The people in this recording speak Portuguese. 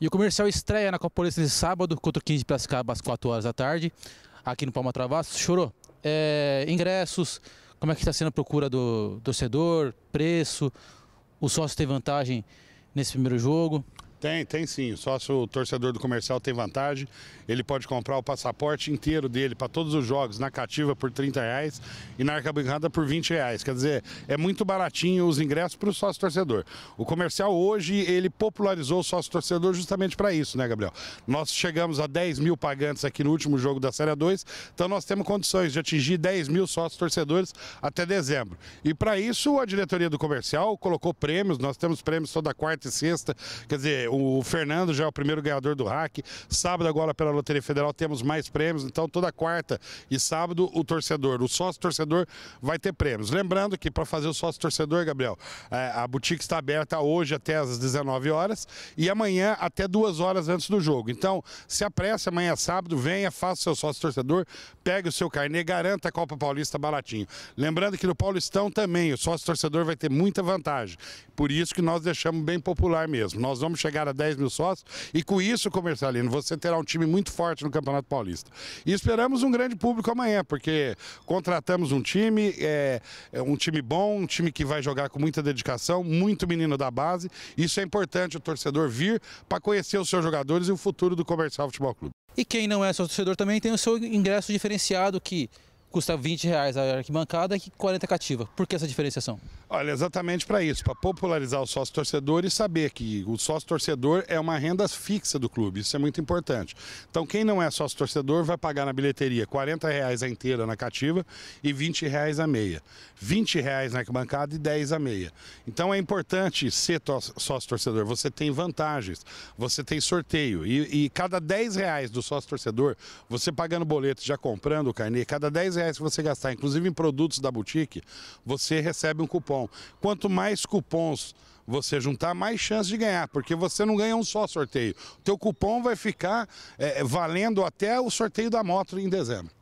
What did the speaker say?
E o comercial estreia na Copa Paulista nesse sábado, contra o 15 de Piracicaba, às 4 horas da tarde, aqui no Palma Travasso. Chorou. É, ingressos, como é que está sendo a procura do torcedor, preço, o sócio tem vantagem nesse primeiro jogo? Tem, tem sim. Só se o torcedor do comercial tem vantagem, ele pode comprar o passaporte inteiro dele para todos os jogos, na cativa por 30 reais e na arquibancada por 20 reais. Quer dizer, é muito baratinho os ingressos para o sócio torcedor. O comercial hoje, ele popularizou o sócio torcedor justamente para isso, né, Gabriel? Nós chegamos a 10 mil pagantes aqui no último jogo da Série 2, então nós temos condições de atingir 10 mil sócios torcedores até dezembro. E para isso, a diretoria do comercial colocou prêmios, nós temos prêmios toda quarta e sexta, quer dizer, o Fernando já é o primeiro ganhador do hack. Sábado, agora pela Loteria Federal, temos mais prêmios. Então, toda quarta e sábado, o torcedor, o sócio torcedor, vai ter prêmios. Lembrando que para fazer o sócio torcedor, Gabriel, é, a boutique está aberta hoje até às 19 horas e amanhã até duas horas antes do jogo. Então, se apresse, amanhã é sábado, venha, faça o seu sócio torcedor, pegue o seu carnê, garanta a Copa Paulista baratinho. Lembrando que no Paulistão também o sócio torcedor vai ter muita vantagem. Por isso que nós deixamos bem popular mesmo. Nós vamos chegar chegar a 10 mil sócios e com isso, comercialino, você terá um time muito forte no Campeonato Paulista. E esperamos um grande público amanhã, porque contratamos um time, é, é um time bom, um time que vai jogar com muita dedicação, muito menino da base. Isso é importante o torcedor vir para conhecer os seus jogadores e o futuro do Comercial Futebol Clube. E quem não é seu torcedor também tem o seu ingresso diferenciado que custa 20 reais a arquibancada e 40 cativa. Por que essa diferenciação? Olha, exatamente para isso, para popularizar o sócio torcedor e saber que o sócio torcedor é uma renda fixa do clube, isso é muito importante. Então quem não é sócio torcedor vai pagar na bilheteria 40 reais a inteira na cativa e 20 reais a meia. 20 reais na arquibancada e 10 a meia. Então é importante ser sócio torcedor, você tem vantagens, você tem sorteio e, e cada 10 reais do sócio torcedor, você pagando boleto já comprando o carnê, cada 10 reais reais que você gastar, inclusive em produtos da boutique, você recebe um cupom. Quanto mais cupons você juntar, mais chance de ganhar, porque você não ganha um só sorteio. O teu cupom vai ficar é, valendo até o sorteio da moto em dezembro.